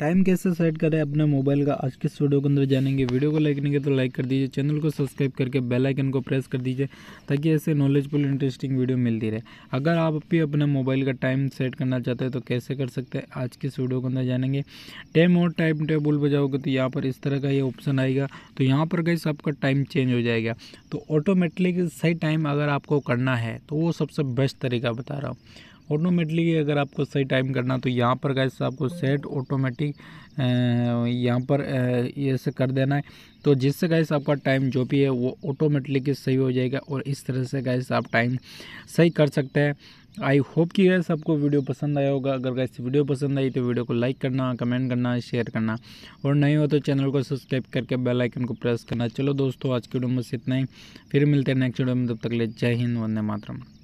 time कैसे set करें अपने मोबाइल का आज किस वीडियो के अंदर जानेंगे वीडियो को लाइक नहीं किया तो लाइक कर दीजिए चैनल को सब्सक्राइब करके बेल आइकन को प्रेस कर दीजिए ताकि ऐसे नॉलेजफुल इंटरेस्टिंग वीडियो मिलती रहे अगर आप भी अपने मोबाइल का टाइम सेट करना चाहते हैं तो कैसे कर सकते हैं आज किस इस वीडियो के अंदर जानेंगे टाइम और टाइम टेबल बजाओगे तो यहाँ पर इस तरह का ये ऑप्शन आएगा तो यहाँ पर कैसे आपका टाइम चेंज हो जाएगा तो ऑटोमेटिक सही टाइम अगर आपको करना है तो वो सबसे बेस्ट तरीका बता रहा हूँ ऑटोमेटिकली अगर आपको सही टाइम करना तो यहाँ पर गैस आपको सेट ऑटोमेटिक यहाँ पर ऐसे कर देना है तो जिससे गैस आपका टाइम जो भी है वो ऑटोमेटिकली सही हो जाएगा और इस तरह से गैस आप टाइम सही कर सकते हैं आई होप कि गैस आपको वीडियो पसंद आया होगा अगर गैस वीडियो पसंद आई तो वीडियो को लाइक करना कमेंट करना शेयर करना और नहीं हो तो चैनल को सब्सक्राइब करके बेल आइकन को प्रेस करना चलो दोस्तों आज की वीडियो में इतना ही फिर मिलते हैं नेक्स्ट वीडियो में तब तक ले जय हिंद वंदे मातरम